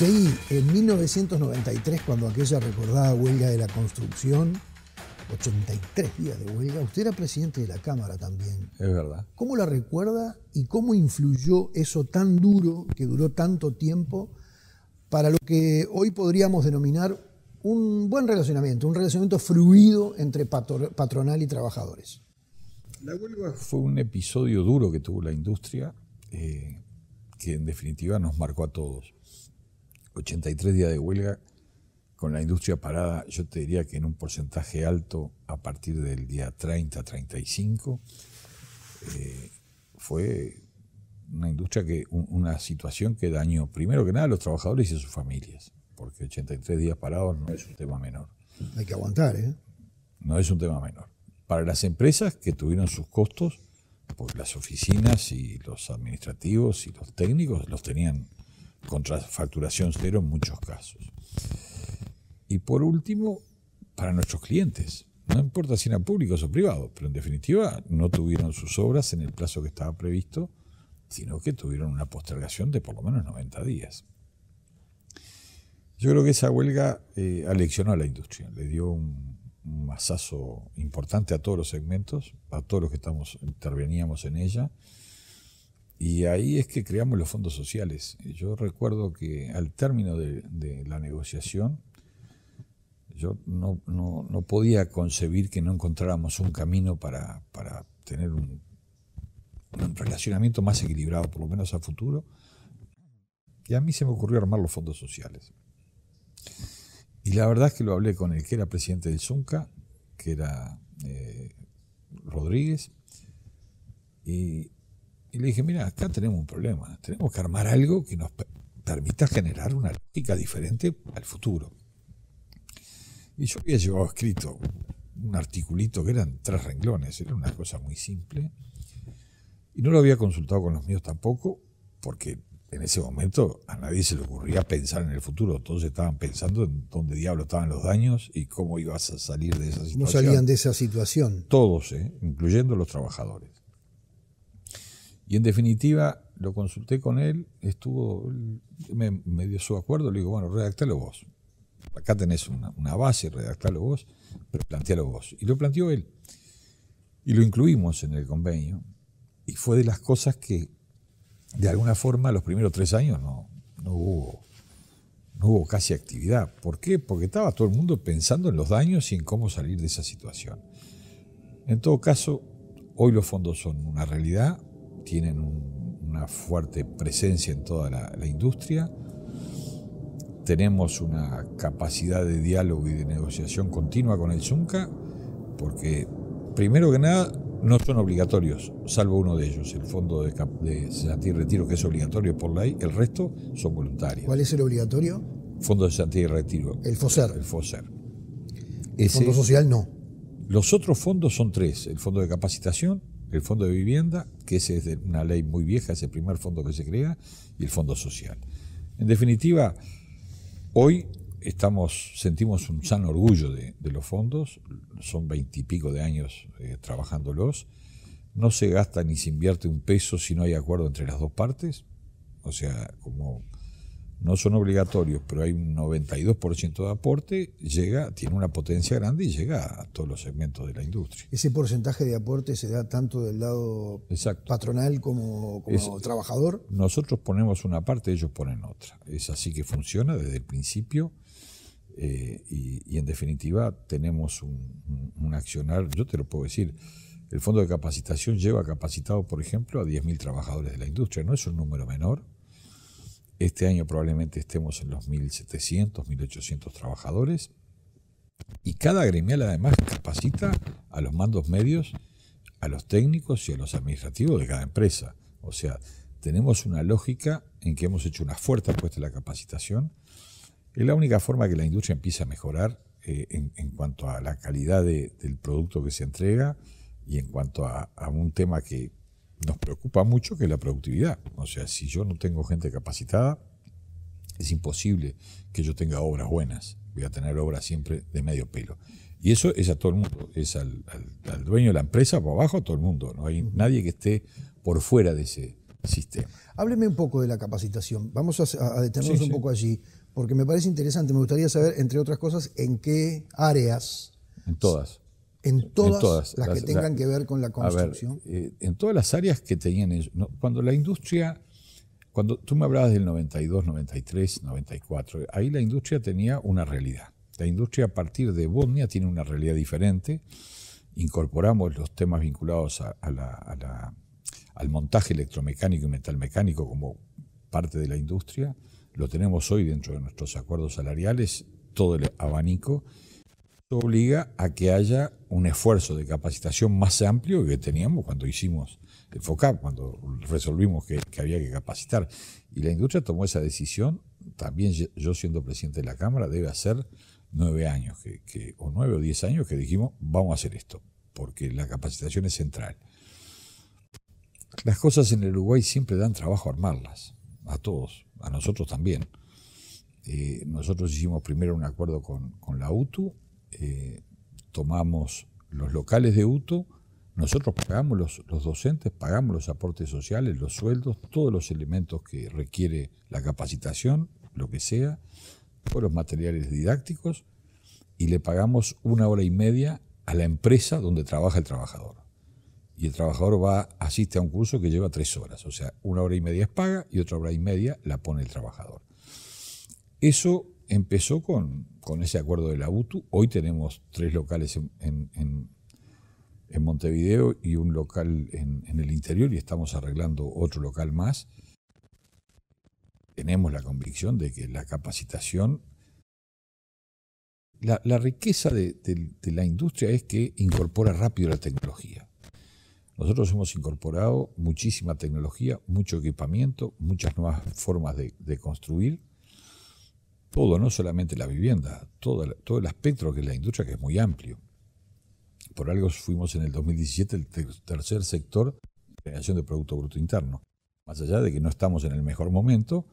ahí, en 1993, cuando aquella recordada huelga de la construcción, 83 días de huelga, usted era presidente de la Cámara también. Es verdad. ¿Cómo la recuerda y cómo influyó eso tan duro, que duró tanto tiempo, para lo que hoy podríamos denominar un buen relacionamiento, un relacionamiento fluido entre patronal y trabajadores? La huelga fue un episodio duro que tuvo la industria, eh, que en definitiva nos marcó a todos. 83 días de huelga, con la industria parada, yo te diría que en un porcentaje alto a partir del día 30, 35, eh, fue una industria que, una situación que dañó primero que nada a los trabajadores y a sus familias, porque 83 días parados no es un tema menor. Hay que aguantar, ¿eh? No es un tema menor. Para las empresas que tuvieron sus costos, porque las oficinas y los administrativos y los técnicos los tenían contra facturación cero en muchos casos. Y por último, para nuestros clientes. No importa si eran públicos o privados, pero en definitiva no tuvieron sus obras en el plazo que estaba previsto, sino que tuvieron una postergación de por lo menos 90 días. Yo creo que esa huelga eh, aleccionó a la industria, le dio un, un masazo importante a todos los segmentos, a todos los que estamos, interveníamos en ella, y ahí es que creamos los fondos sociales. Yo recuerdo que al término de, la negociación, yo no, podía concebir que no encontráramos un camino para, tener un, un, relacionamiento más equilibrado, por lo menos a futuro. Y a mí se me ocurrió armar los fondos sociales. Y la verdad es que lo hablé con el que era presidente del Zunca, que era eh, Rodríguez, y y le dije, mira, acá tenemos un problema, tenemos que armar algo que nos permita generar una lógica diferente al futuro. Y yo había llevado escrito un articulito que eran tres renglones, era una cosa muy simple. Y no lo había consultado con los míos tampoco, porque en ese momento a nadie se le ocurría pensar en el futuro. Todos estaban pensando en dónde diablo estaban los daños y cómo ibas a salir de esa situación. No salían de esa situación. Todos, ¿eh? incluyendo los trabajadores. Y en definitiva, lo consulté con él, estuvo, me, dio su acuerdo, le digo, bueno, redactalo vos. Acá tenés una, base, redactalo vos, pero plantealo vos. Y lo planteó él. Y lo incluimos en el convenio. Y fue de las cosas que, de alguna forma, los primeros tres años no, hubo no hubo casi actividad. ¿Por qué? Porque estaba todo el mundo pensando en los daños y en cómo salir de esa situación. En todo caso, hoy los fondos son una realidad, tienen una fuerte presencia en toda la, industria. Tenemos una capacidad de diálogo y de negociación continua con el Zunca, porque primero que nada no son obligatorios, salvo uno de ellos, el fondo de, de retiro, que es obligatorio por ley, el resto son voluntarios. ¿Cuál es el obligatorio? Fondo de Santi Retiro. El FOSER. El FOSER. El Fondo Social no. Los otros fondos son tres, el Fondo de Capacitación, el fondo de vivienda, que es una ley muy vieja, es el primer fondo que se crea, y el fondo social. En definitiva, hoy estamos, sentimos un sano orgullo de, los fondos, son veintipico de años eh, trabajándolos, no se gasta ni se invierte un peso si no hay acuerdo entre las dos partes, o sea, como no son obligatorios, pero hay un 92% de aporte, llega, tiene una potencia grande y llega a todos los segmentos de la industria. Ese porcentaje de aporte se da tanto del lado Exacto. patronal como, como trabajador. Nosotros ponemos una parte, ellos ponen otra. Es así que funciona desde el principio. Eh, y, en definitiva tenemos un, un, accionar, yo te lo puedo decir, el fondo de capacitación lleva capacitado, por ejemplo, a 10.000 trabajadores de la industria, no es un número menor, este año probablemente estemos en los 1.700, 1.800 trabajadores. Y cada gremial además capacita a los mandos medios, a los técnicos y a los administrativos de cada empresa. O sea, tenemos una lógica en que hemos hecho una fuerte apuesta a la capacitación. Es la única forma que la industria empieza a mejorar eh, en, cuanto a la calidad del producto que se entrega y en cuanto a un tema que nos preocupa mucho que la productividad. O sea, si yo no tengo gente capacitada, es imposible que yo tenga obras buenas. Voy a tener obras siempre de medio pelo. Y eso es a todo el mundo, es al, dueño de la empresa, por abajo, a todo el mundo. No hay nadie que esté por fuera de ese sistema. Hábleme un poco de la capacitación. Vamos a, detenernos un poco allí, porque me parece interesante. Me gustaría saber, entre otras cosas, en qué áreas. En todas. En todas, las, que tengan que ver con la construcción. Eh, en todas las áreas que tenían cuando la industria, cuando tú me hablabas del 92, 93, 94, ahí la industria tenía una realidad. La industria a partir de Bosnia tiene una realidad diferente. Incorporamos los temas vinculados al montaje electromecánico y metalmecánico como parte de la industria. Lo tenemos hoy dentro de nuestros acuerdos salariales, todo el abanico obliga a que haya un esfuerzo de capacitación más amplio que teníamos cuando hicimos el FOCAP, cuando resolvimos que, había que capacitar. Y la industria tomó esa decisión, también yo siendo presidente de la Cámara, debe hacer nueve años, que, o nueve o diez años que dijimos, vamos a hacer esto, porque la capacitación es central. Las cosas en el Uruguay siempre dan trabajo armarlas, a todos, a nosotros también. Eh, nosotros hicimos primero un acuerdo con, con la UTU, eh, tomamos los locales de UTO, nosotros pagamos los, docentes, pagamos los aportes sociales, los sueldos, todos los elementos que requiere la capacitación, lo que sea, todos los materiales didácticos, y le pagamos una hora y media a la empresa donde trabaja el trabajador. Y el trabajador va, asiste a un curso que lleva tres horas, o sea, una hora y media es paga y otra hora y media la pone el trabajador. Eso empezó con, ese acuerdo de la UTU. Hoy tenemos tres locales en, Montevideo y un local en, el interior y estamos arreglando otro local más. Tenemos la convicción de que la capacitación, la, la riqueza de, la industria es que incorpora rápido la tecnología. Nosotros hemos incorporado muchísima tecnología, mucho equipamiento, muchas nuevas formas de, de construir todo, no solamente la vivienda, todo, todo el espectro que es la industria, que es muy amplio. Por algo fuimos en el 2017 el tercer sector de generación de Producto Bruto Interno. Más allá de que no estamos en el mejor momento,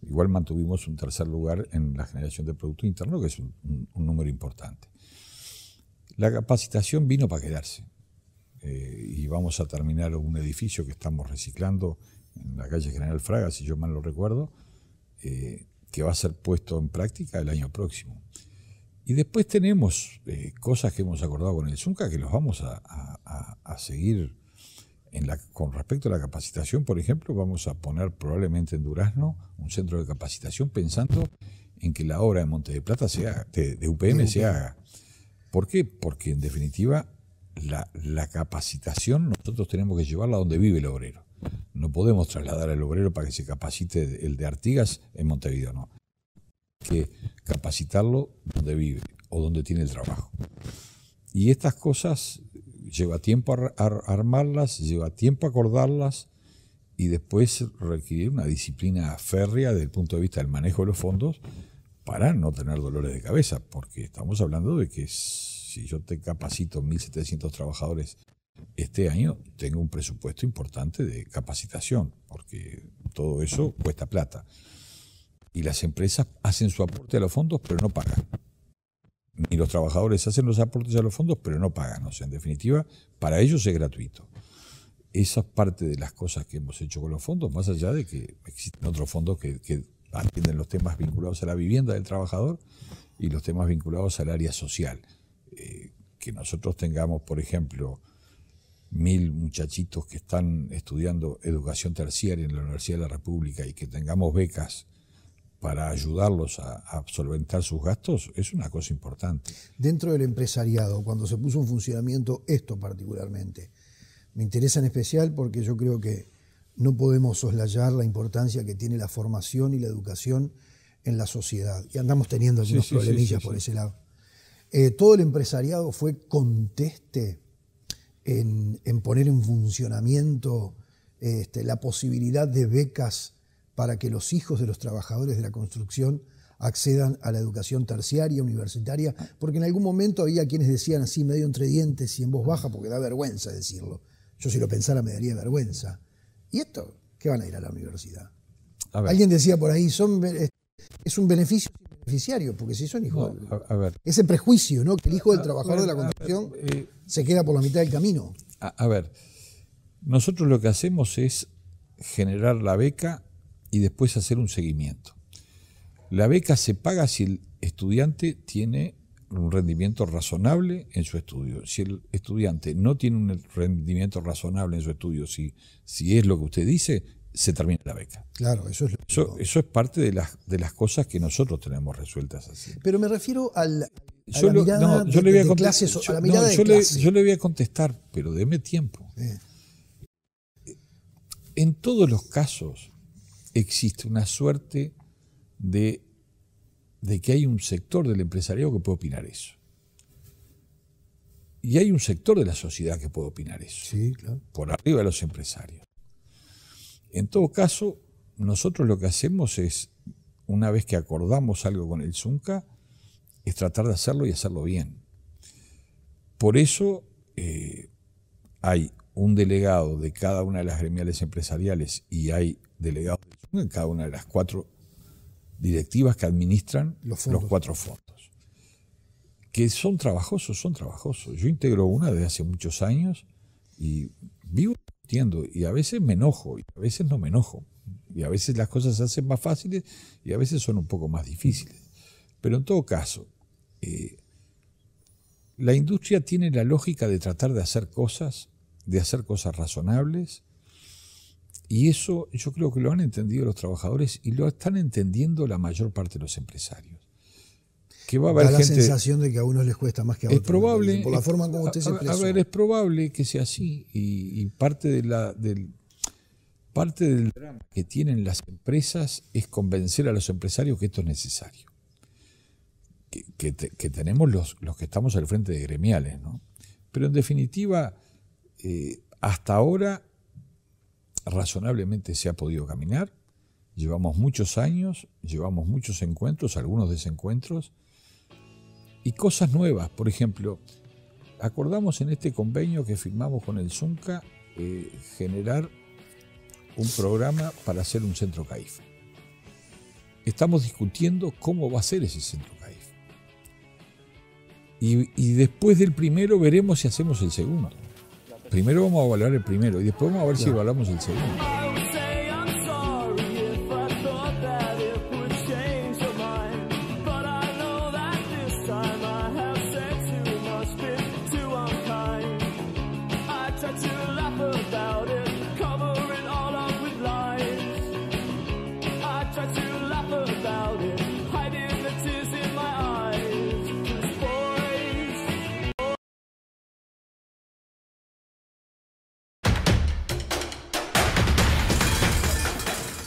igual mantuvimos un tercer lugar en la generación de Producto Interno, que es un, número importante. La capacitación vino para quedarse. Eh, y vamos a terminar un edificio que estamos reciclando en la calle General Fraga, si yo mal lo recuerdo. Eh, que va a ser puesto en práctica el año próximo. Y después tenemos eh, cosas que hemos acordado con el Zunca que los vamos a, seguir con respecto a la capacitación. Por ejemplo, vamos a poner probablemente en Durazno un centro de capacitación pensando en que la obra de Monte de Plata de, UPM, se haga. ¿Por qué? Porque en definitiva la, la capacitación nosotros tenemos que llevarla a donde vive el obrero. No podemos trasladar al obrero para que se capacite el de Artigas en Montevideo, no. Hay que capacitarlo donde vive o donde tiene el trabajo. Y estas cosas lleva tiempo armarlas, lleva tiempo acordarlas y después requiere una disciplina férrea desde el punto de vista del manejo de los fondos para no tener dolores de cabeza, porque estamos hablando de que si yo te capacito 1.700 trabajadores este año tengo un presupuesto importante de capacitación, porque todo eso cuesta plata. Y las empresas hacen su aporte a los fondos, pero no pagan. Y los trabajadores hacen los aportes a los fondos, pero no pagan. O sea, en definitiva, para ellos es gratuito. Esa es parte de las cosas que hemos hecho con los fondos, más allá de que existen otros fondos que, atienden los temas vinculados a la vivienda del trabajador y los temas vinculados al área social. Eh, que nosotros tengamos, por ejemplo, mil muchachitos que están estudiando educación terciaria en la Universidad de la República y que tengamos becas para ayudarlos a, solventar sus gastos es una cosa importante. Dentro del empresariado, cuando se puso en funcionamiento esto particularmente, me interesa en especial porque yo creo que no podemos soslayar la importancia que tiene la formación y la educación en la sociedad. Y andamos teniendo algunos problemillas por ese lado. Eh, todo el empresariado fue conteste en, poner en funcionamiento este, la posibilidad de becas para que los hijos de los trabajadores de la construcción accedan a la educación terciaria, universitaria, porque en algún momento había quienes decían así medio entre dientes y en voz baja, porque da vergüenza decirlo. Yo si lo pensara me daría vergüenza. ¿Y esto? ¿Qué van a ir a la universidad? Alguien decía por ahí, son, eh, es un beneficio porque si son hijos. Ese prejuicio, ¿no? Que el hijo del ah, trabajador de la construcción eh, se queda por la mitad del camino. A, ver, nosotros lo que hacemos es generar la beca y después hacer un seguimiento. La beca se paga si el estudiante tiene un rendimiento razonable en su estudio. Si el estudiante no tiene un rendimiento razonable en su estudio, si, si es lo que usted dice, se termina la beca. Claro, eso es eso, es parte de las, de las cosas que nosotros tenemos resueltas así. Pero me refiero al, yo le voy a yo, le, a contestar, pero deme tiempo. En todos los casos existe una suerte de, de que hay un sector del empresariado que puede opinar eso. Y hay un sector de la sociedad que puede opinar eso. Sí, claro. Por arriba de los empresarios. En todo caso, nosotros lo que hacemos es, una vez que acordamos algo con el Zunca, es tratar de hacerlo y hacerlo bien. Por eso eh, hay un delegado de cada una de las gremiales empresariales y hay delegados del en cada una de las cuatro directivas que administran los, los cuatro fondos. Que son trabajosos, son trabajosos. Yo integro una desde hace muchos años y vivo y a veces me enojo, y a veces no me enojo. Y a veces las cosas se hacen más fáciles y a veces son un poco más difíciles. Pero en todo caso, eh, la industria tiene la lógica de tratar de hacer cosas, de hacer cosas razonables, y eso yo creo que lo han entendido los trabajadores y lo están entendiendo la mayor parte de los empresarios que va da la sensación de que a unos les cuesta más que a es Probable, por la forma como se ver, es probable que sea así y, parte, de la, del, parte del drama que tienen las empresas es convencer a los empresarios que esto es necesario. Que, tenemos los, que estamos al frente de gremiales, ¿no? Pero en definitiva, eh, hasta ahora razonablemente se ha podido caminar. Llevamos muchos años, llevamos muchos encuentros, algunos desencuentros, y cosas nuevas. Por ejemplo, acordamos en este convenio que firmamos con el Zunca eh, generar un programa para hacer un centro CAIF. Estamos discutiendo cómo va a ser ese centro CAIF. y después del primero veremos si hacemos el segundo. Primero vamos a evaluar el primero y después vamos a ver si evaluamos el segundo.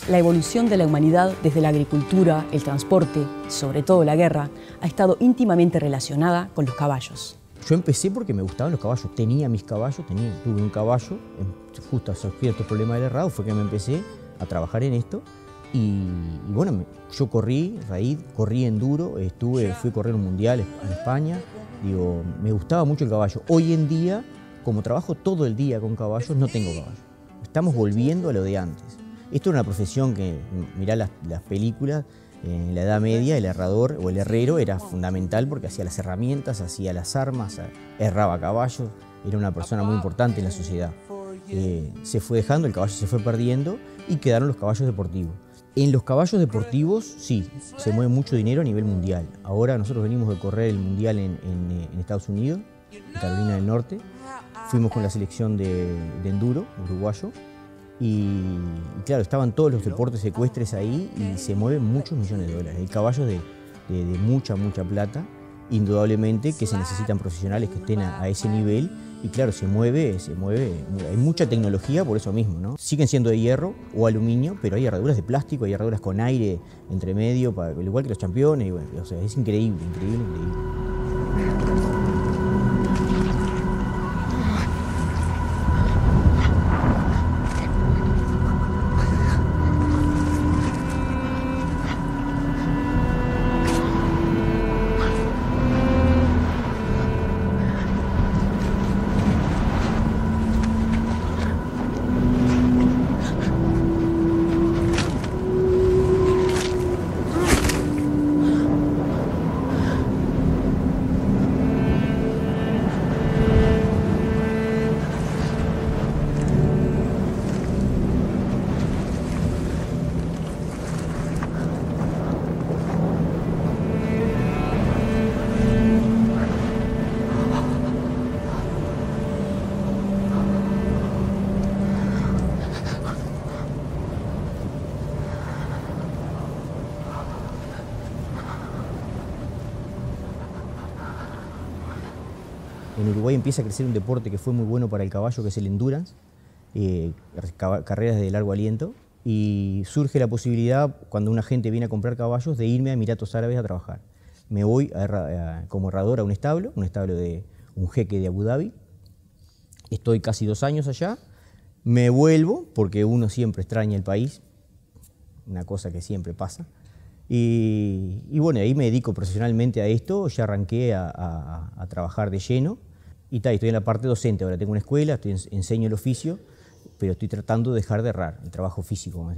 La evolución de la humanidad desde la agricultura, el transporte, sobre todo la guerra, ha estado íntimamente relacionada con los caballos. Yo empecé porque me gustaban los caballos, tenía mis caballos, tenía, tuve un caballo, justo a ciertos este problema del errado, fue que me empecé a trabajar en esto y, bueno, yo corrí, raíz, corrí enduro, estuve, fui a correr un mundial en España, digo, me gustaba mucho el caballo. Hoy en día, como trabajo todo el día con caballos, no tengo caballo. Estamos volviendo a lo de antes. Esto era una profesión que, mirá las, películas, en eh, la Edad Media el herrador o el herrero era fundamental porque hacía las herramientas, hacía las armas, erraba caballos, era una persona muy importante en la sociedad. Eh, se fue dejando, el caballo se fue perdiendo y quedaron los caballos deportivos. En los caballos deportivos, sí, se mueve mucho dinero a nivel mundial. Ahora nosotros venimos de correr el mundial en, eh, Estados Unidos, en Carolina del Norte. Fuimos con la selección de enduro uruguayo y, claro, estaban todos los deportes secuestres ahí y se mueven muchos millones de dólares. Hay caballos de, mucha, mucha plata, indudablemente que se necesitan profesionales que estén a, ese nivel. Y claro, se mueve, se mueve, hay mucha tecnología por eso mismo, ¿no? Siguen siendo de hierro o aluminio, pero hay herraduras de plástico, hay herraduras con aire entre medio, para, igual que los campeones, o sea, es increíble, increíble, increíble. empieza a crecer un deporte que fue muy bueno para el caballo, que es el endurance, eh, carreras de largo aliento, y surge la posibilidad, cuando una gente viene a comprar caballos, de irme a Emiratos Árabes a trabajar. Me voy como herrador a un establo, un establo de un jeque de Abu Dhabi, estoy casi dos años allá, me vuelvo, porque uno siempre extraña el país, una cosa que siempre pasa, y, bueno, ahí me dedico profesionalmente a esto, ya arranqué a, a trabajar de lleno, y tal, estoy en la parte docente, ahora tengo una escuela, enseño el oficio, pero estoy tratando de dejar de errar, el trabajo físico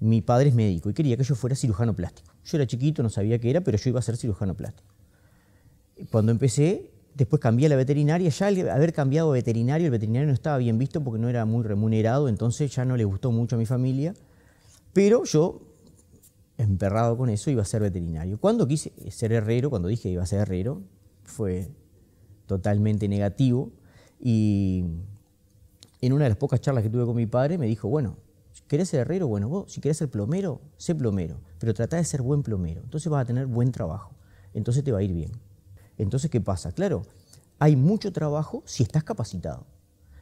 Mi padre es médico y quería que yo fuera cirujano plástico. Yo era chiquito, no sabía qué era, pero yo iba a ser cirujano plástico. Cuando empecé, después cambié a la veterinaria, ya al haber cambiado a veterinario, el veterinario no estaba bien visto porque no era muy remunerado, entonces ya no le gustó mucho a mi familia, pero yo, emperrado con eso, iba a ser veterinario. Cuando quise ser herrero, cuando dije que iba a ser herrero, fue totalmente negativo. Y en una de las pocas charlas que tuve con mi padre me dijo, bueno, ¿querés ser herrero? Bueno, vos, si querés ser plomero, sé plomero, pero trata de ser buen plomero. Entonces vas a tener buen trabajo, entonces te va a ir bien. Entonces, ¿qué pasa? Claro, hay mucho trabajo si estás capacitado.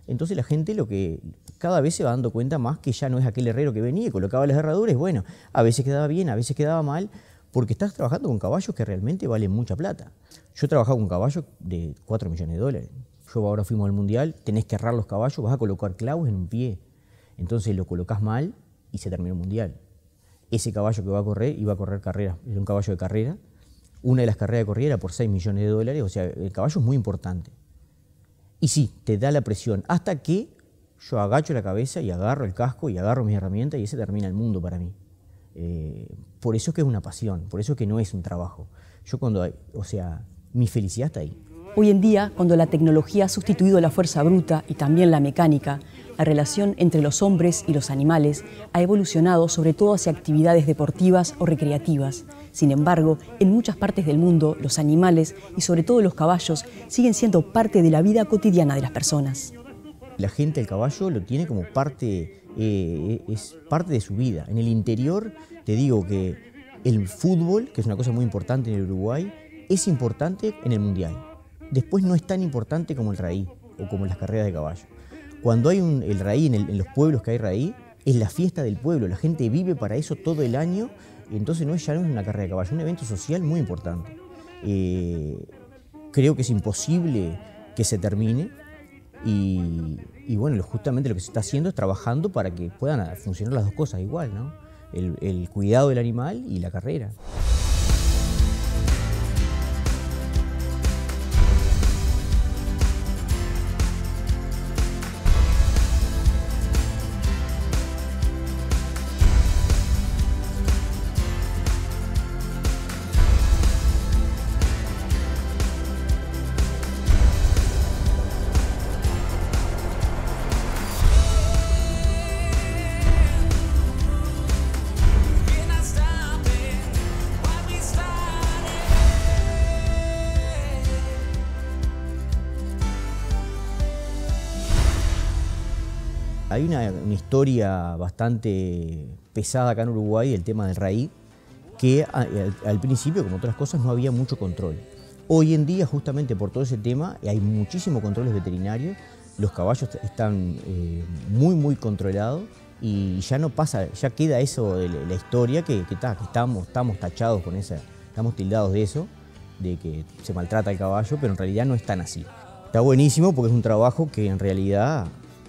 Entonces la gente lo que cada vez se va dando cuenta más que ya no es aquel herrero que venía y colocaba las herraduras, bueno, a veces quedaba bien, a veces quedaba mal, porque estás trabajando con caballos que realmente valen mucha plata. Yo he trabajado con caballos de 4 millones de dólares. Yo ahora fuimos al mundial, tenés que errar los caballos, vas a colocar clavos en un pie. Entonces lo colocas mal y se terminó el mundial. Ese caballo que va a correr iba a correr carreras, era un caballo de carrera. Una de las carreras de corrida era por 6 millones de dólares, o sea, el caballo es muy importante. Y sí, te da la presión hasta que yo agacho la cabeza y agarro el casco y agarro mis herramientas y ese termina el mundo para mí. Eh, por eso que es una pasión, por eso que no es un trabajo. Yo cuando, o sea, mi felicidad está ahí. Hoy en día, cuando la tecnología ha sustituido la fuerza bruta y también la mecánica, la relación entre los hombres y los animales ha evolucionado sobre todo hacia actividades deportivas o recreativas. Sin embargo, en muchas partes del mundo, los animales y sobre todo los caballos siguen siendo parte de la vida cotidiana de las personas. La gente el caballo lo tiene como parte eh, es parte de su vida. En el interior, te digo que el fútbol, que es una cosa muy importante en el Uruguay, es importante en el Mundial. Después no es tan importante como el raí o como las carreras de caballo. Cuando hay el raí, en, los pueblos que hay raí, es la fiesta del pueblo, la gente vive para eso todo el año, entonces no es ya una carrera de caballo, es un evento social muy importante. Eh, creo que es imposible que se termine, y, y, bueno, justamente lo que se está haciendo es trabajando para que puedan funcionar las dos cosas igual, ¿no? el cuidado del animal y la carrera. bastante pesada acá en Uruguay, el tema del raíz, que al, principio, como otras cosas, no había mucho control. Hoy en día, justamente por todo ese tema, hay muchísimos controles veterinarios, los caballos están eh, muy, muy controlados y ya no pasa, ya queda eso de la historia que, estamos, estamos tachados con esa, estamos tildados de eso, de que se maltrata el caballo, pero en realidad no es tan así. Está buenísimo porque es un trabajo que en realidad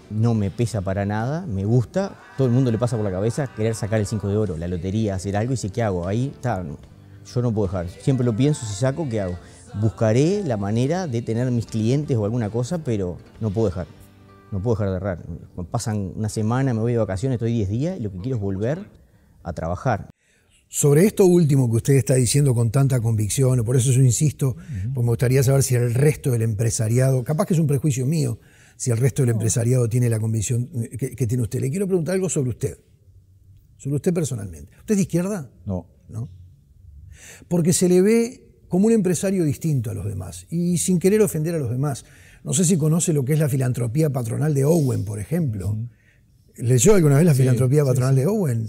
no me pesa para nada, me gusta, todo el mundo le pasa por la cabeza querer sacar el 5 de oro, la lotería, hacer algo y dice, ¿qué hago? Ahí está, yo no puedo dejar, siempre lo pienso, si saco, ¿qué hago? Buscaré la manera de tener mis clientes o alguna cosa, pero no puedo dejar, no puedo dejar de errar. Pasan una semana, me voy de vacaciones, estoy 10 días y lo que quiero es volver a trabajar. Sobre esto último que usted está diciendo con tanta convicción, por eso yo insisto, pues me gustaría saber si el resto del empresariado, capaz que es un prejuicio mío, si el resto del empresariado tiene la convicción eh, que, tiene usted. Le quiero preguntar algo sobre usted, sobre usted personalmente. ¿Usted es de izquierda? No. ¿No? Porque se le ve como un empresario distinto a los demás y sin querer ofender a los demás. No sé si conoce lo que es la filantropía patronal de Owen, por ejemplo. ¿Leyó alguna vez la filantropía patronal de Owen?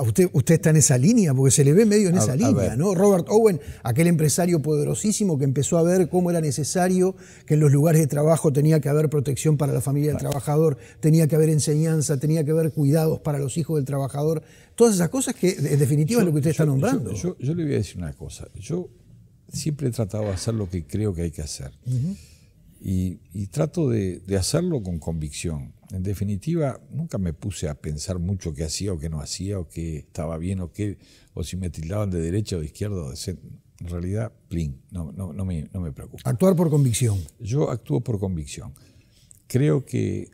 usted, está en esa línea, porque se le ve medio en esa línea, ¿no? Robert Owen, aquel empresario poderosísimo que empezó a ver cómo era necesario que en los lugares de trabajo tenía que haber protección para la familia del trabajador, tenía que haber enseñanza, tenía que haber cuidados para los hijos del trabajador. Todas esas cosas que, en definitiva, es lo que usted está nombrando. Yo, le voy a decir una cosa. Yo siempre he tratado de hacer lo que creo que hay que hacer. y, trato de hacerlo con convicción en definitiva, nunca me puse a pensar mucho qué hacía o qué no hacía, o qué estaba bien, o qué, o si me tildaban de derecha o de izquierda En realidad, plin, no, no, no, me, no me preocupa. Actuar por convicción. Yo actúo por convicción. Creo que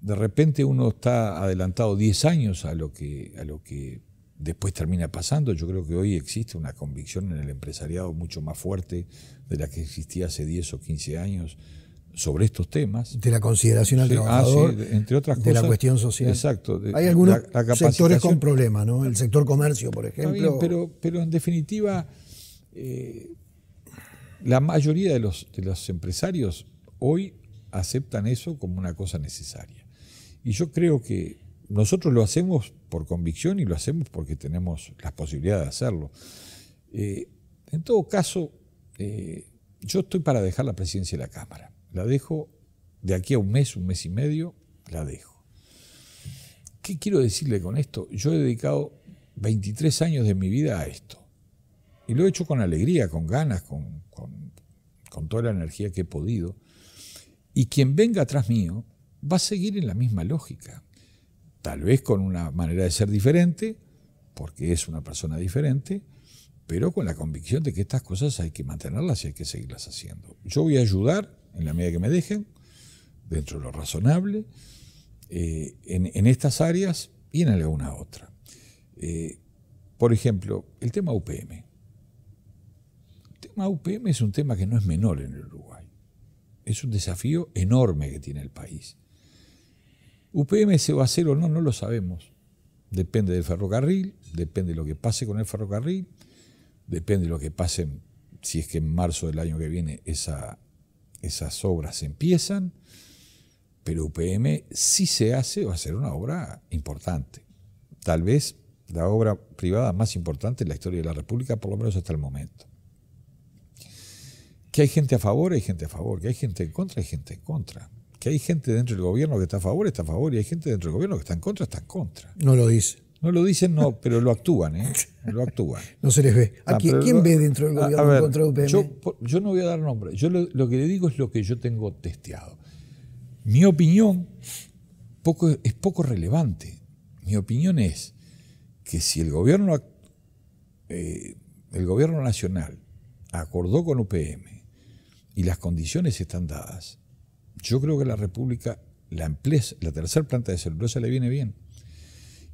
de repente uno está adelantado 10 años a lo que, a lo que después termina pasando. Yo creo que hoy existe una convicción en el empresariado mucho más fuerte de la que existía hace 10 o 15 años sobre estos temas. De la consideración al sí, Ah, sí, entre otras cosas. De la cuestión social. Exacto. Hay algunos sectores con problemas, ¿no? El sector comercio, por ejemplo. pero, pero en definitiva, eh, la mayoría de los, los empresarios hoy aceptan eso como una cosa necesaria. Y yo creo que nosotros lo hacemos por convicción y lo hacemos porque tenemos las posibilidades de hacerlo. Eh, en todo caso, eh, yo estoy para dejar la presidencia de la Cámara la dejo, de aquí a un mes, un mes y medio, la dejo. ¿Qué quiero decirle con esto? Yo he dedicado 23 años de mi vida a esto. Y lo he hecho con alegría, con ganas, con, toda la energía que he podido. Y quien venga atrás mío va a seguir en la misma lógica. Tal vez con una manera de ser diferente, porque es una persona diferente, pero con la convicción de que estas cosas hay que mantenerlas y hay que seguirlas haciendo. Yo voy a ayudar en la medida que me dejen, dentro de lo razonable, eh, en, estas áreas y en alguna otra. Eh, por ejemplo, el tema UPM. El tema UPM es un tema que no es menor en el Uruguay. Es un desafío enorme que tiene el país. UPM se va a hacer o no, no lo sabemos. Depende del ferrocarril, depende de lo que pase con el ferrocarril, depende de lo que pase si es que en marzo del año que viene esa, esas obras empiezan, pero UPM, sí se hace, va a ser una obra importante. Tal vez la obra privada más importante en la historia de la República, por lo menos hasta el momento. Que hay gente a favor, hay gente a favor. Que hay gente en contra, hay gente en contra. Que hay gente dentro del gobierno que está a favor, está a favor. Y hay gente dentro del gobierno que está en contra, está en contra. No lo dice. No lo dicen, no, pero lo actúan, ¿eh? Lo actúan. no se les ve. Ah, quién, ve dentro del gobierno contra UPM? Yo, no voy a dar nombre. Yo lo, que le digo es lo que yo tengo testeado. Mi opinión poco, es poco relevante. Mi opinión es que si el gobierno, eh, el gobierno nacional acordó con UPM y las condiciones están dadas, yo creo que la República, la la tercera planta de celulosa le viene bien.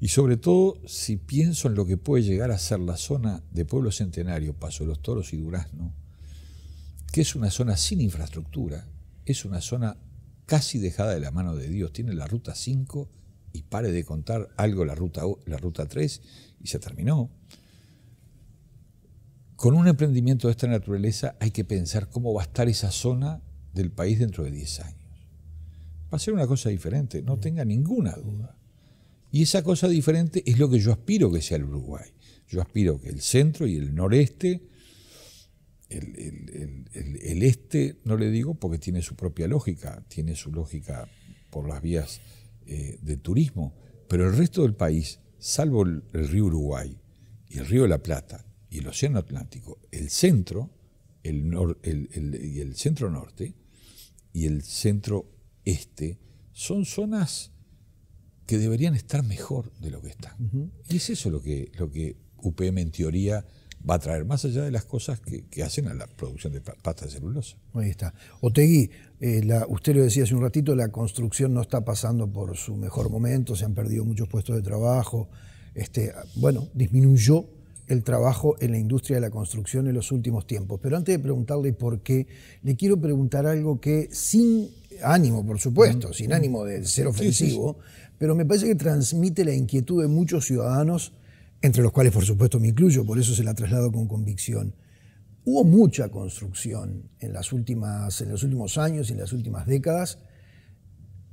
Y sobre todo, si pienso en lo que puede llegar a ser la zona de Pueblo Centenario, Paso de los Toros y Durazno, que es una zona sin infraestructura, es una zona casi dejada de la mano de Dios. Tiene la ruta 5 y pare de contar algo la ruta, la ruta 3 y se terminó. Con un emprendimiento de esta naturaleza hay que pensar cómo va a estar esa zona del país dentro de 10 años. Va a ser una cosa diferente, no tenga ninguna duda. Y esa cosa diferente es lo que yo aspiro que sea el Uruguay. Yo aspiro que el centro y el noreste, el, este, no le digo porque tiene su propia lógica, tiene su lógica por las vías eh, de turismo, pero el resto del país, salvo el, río Uruguay y el río de la Plata y el Océano Atlántico, el centro el y el centro norte y el centro este, son zonas que deberían estar mejor de lo que están. Y es eso lo que, lo que UPM en teoría va a traer, más allá de las cosas que, hacen a la producción de pasta de celulosa. Ahí está. Otegui, eh, usted lo decía hace un ratito, la construcción no está pasando por su mejor momento, se han perdido muchos puestos de trabajo. Este, bueno, disminuyó el trabajo en la industria de la construcción en los últimos tiempos. Pero antes de preguntarle por qué, le quiero preguntar algo que sin ánimo, por supuesto, sin ánimo de ser ofensivo, pero me parece que transmite la inquietud de muchos ciudadanos, entre los cuales por supuesto me incluyo, por eso se la traslado con convicción. Hubo mucha construcción en, las últimas, en los últimos años y en las últimas décadas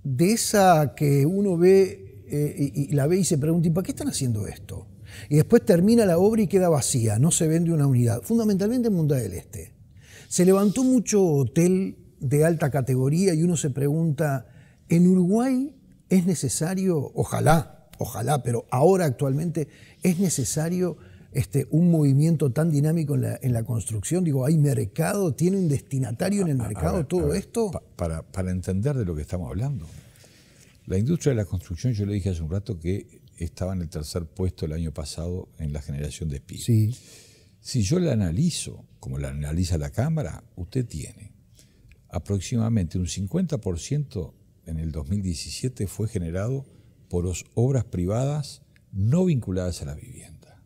de esa que uno ve eh, y, la ve y se pregunta, para qué están haciendo esto? Y después termina la obra y queda vacía, no se vende una unidad, fundamentalmente en Mundial del Este. Se levantó mucho hotel de alta categoría y uno se pregunta, ¿en Uruguay es necesario, ojalá, ojalá, pero ahora actualmente es necesario este, un movimiento tan dinámico en la, construcción? Digo, ¿hay mercado? ¿Tiene un destinatario en el mercado todo esto? para, para entender de lo que estamos hablando. La industria de la construcción, yo le dije hace un rato que estaba en el tercer puesto el año pasado en la generación de PIB. Si yo la analizo, como la analiza la Cámara, usted tiene aproximadamente un 50% en el 2017 fue generado por las obras privadas no vinculadas a la vivienda,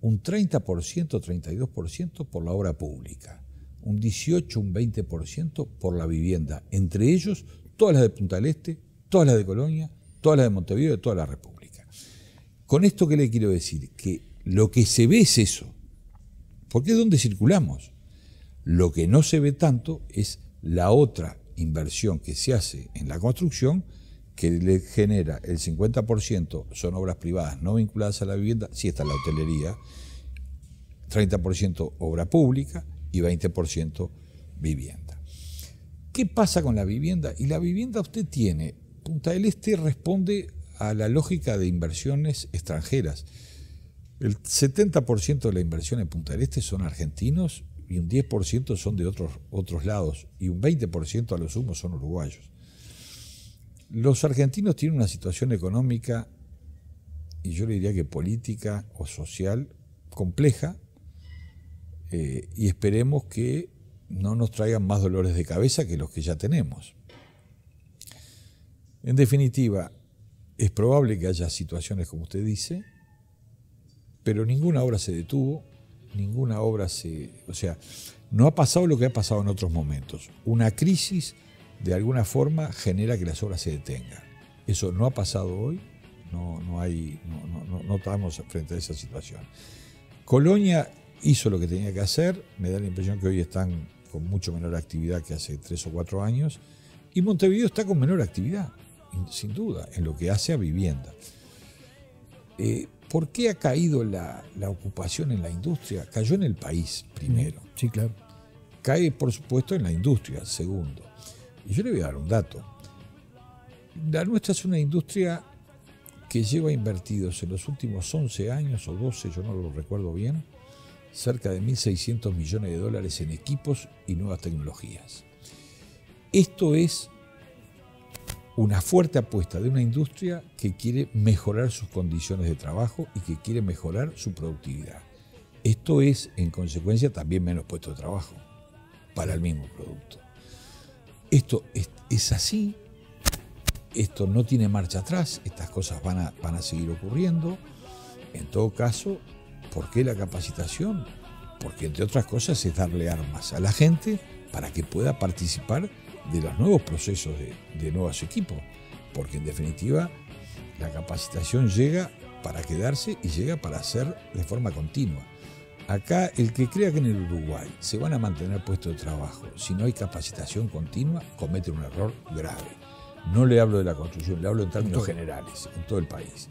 un 30%, 32% por la obra pública, un 18, un 20% por la vivienda, entre ellos todas las de Punta del Este, todas las de Colonia, todas las de Montevideo y toda la República. Con esto ¿qué le quiero decir, que lo que se ve es eso, porque es donde circulamos. Lo que no se ve tanto es la otra inversión que se hace en la construcción, que le genera el 50% son obras privadas no vinculadas a la vivienda, si está la hotelería, 30% obra pública y 20% vivienda. ¿Qué pasa con la vivienda? Y la vivienda usted tiene, Punta del Este responde a la lógica de inversiones extranjeras. El 70% de la inversión en Punta del Este son argentinos y un 10% son de otros, otros lados y un 20% a lo sumo son uruguayos. Los argentinos tienen una situación económica y yo le diría que política o social compleja eh, y esperemos que no nos traigan más dolores de cabeza que los que ya tenemos. En definitiva, es probable que haya situaciones como usted dice, pero ninguna obra se detuvo, ninguna obra se... O sea, no ha pasado lo que ha pasado en otros momentos. Una crisis, de alguna forma, genera que las obras se detengan. Eso no ha pasado hoy, no, hay, no, estamos frente a esa situación. Colonia hizo lo que tenía que hacer, me da la impresión que hoy están con mucho menor actividad que hace tres o cuatro años, y Montevideo está con menor actividad, sin duda, en lo que hace a vivienda. Eh, ¿Por qué ha caído la, ocupación en la industria? Cayó en el país, primero. Sí, claro. Cae, por supuesto, en la industria, segundo. Y yo le voy a dar un dato. La nuestra es una industria que lleva invertidos en los últimos 11 años o 12, yo no lo recuerdo bien, cerca de 1.600 millones de dólares en equipos y nuevas tecnologías. Esto es una fuerte apuesta de una industria que quiere mejorar sus condiciones de trabajo y que quiere mejorar su productividad. Esto es, en consecuencia, también menos puesto de trabajo para el mismo producto. Esto es, así, esto no tiene marcha atrás, estas cosas van a, van a seguir ocurriendo. En todo caso, ¿por qué la capacitación? Porque entre otras cosas es darle armas a la gente para que pueda participar de los nuevos procesos de, nuevos equipos, porque en definitiva la capacitación llega para quedarse y llega para hacer de forma continua. Acá el que crea que en el Uruguay se van a mantener puestos de trabajo si no hay capacitación continua comete un error grave. No le hablo de la construcción, le hablo en términos generales, en todo el país.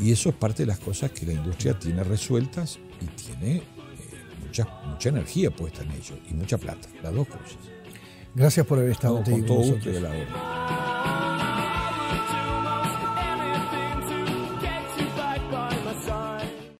Y eso es parte de las cosas que la industria tiene resueltas y tiene eh, mucha, mucha energía puesta en ello y mucha plata, las dos cosas. Gracias por haber estado no, Con la gusto,